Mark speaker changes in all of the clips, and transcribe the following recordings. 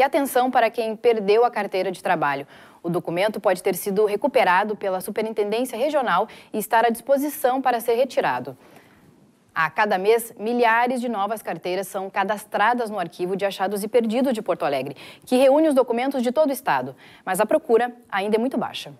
Speaker 1: E atenção para quem perdeu a carteira de trabalho. O documento pode ter sido recuperado pela Superintendência Regional e estar à disposição para ser retirado. A cada mês, milhares de novas carteiras são cadastradas no Arquivo de Achados e Perdidos de Porto Alegre, que reúne os documentos de todo o Estado. Mas a procura ainda é muito baixa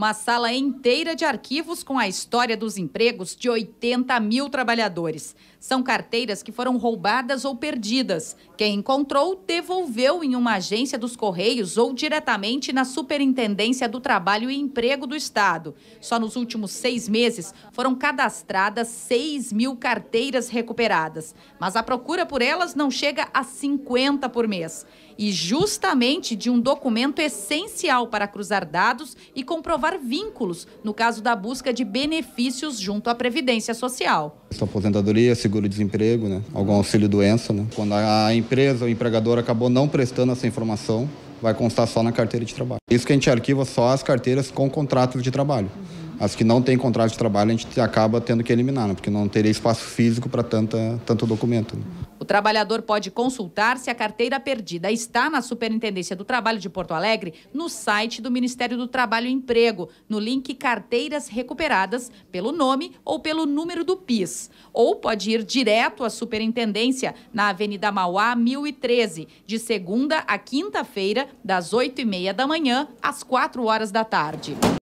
Speaker 2: uma sala inteira de arquivos com a história dos empregos de 80 mil trabalhadores. São carteiras que foram roubadas ou perdidas. Quem encontrou, devolveu em uma agência dos Correios ou diretamente na Superintendência do Trabalho e Emprego do Estado. Só nos últimos seis meses foram cadastradas 6 mil carteiras recuperadas. Mas a procura por elas não chega a 50 por mês e justamente de um documento essencial para cruzar dados e comprovar vínculos no caso da busca de benefícios junto à Previdência Social.
Speaker 3: aposentadoria, seguro-desemprego, né? algum auxílio-doença. Né? Quando a empresa, o empregador acabou não prestando essa informação, vai constar só na carteira de trabalho. Isso que a gente arquiva só as carteiras com contratos de trabalho. As que não têm contrato de trabalho, a gente acaba tendo que eliminar, né? porque não teria espaço físico para tanto documento. Né?
Speaker 2: O trabalhador pode consultar se a carteira perdida está na Superintendência do Trabalho de Porto Alegre no site do Ministério do Trabalho e Emprego, no link Carteiras Recuperadas, pelo nome ou pelo número do PIS. Ou pode ir direto à Superintendência na Avenida Mauá 1013, de segunda a quinta-feira, das 8h30 da manhã às 4 horas da tarde.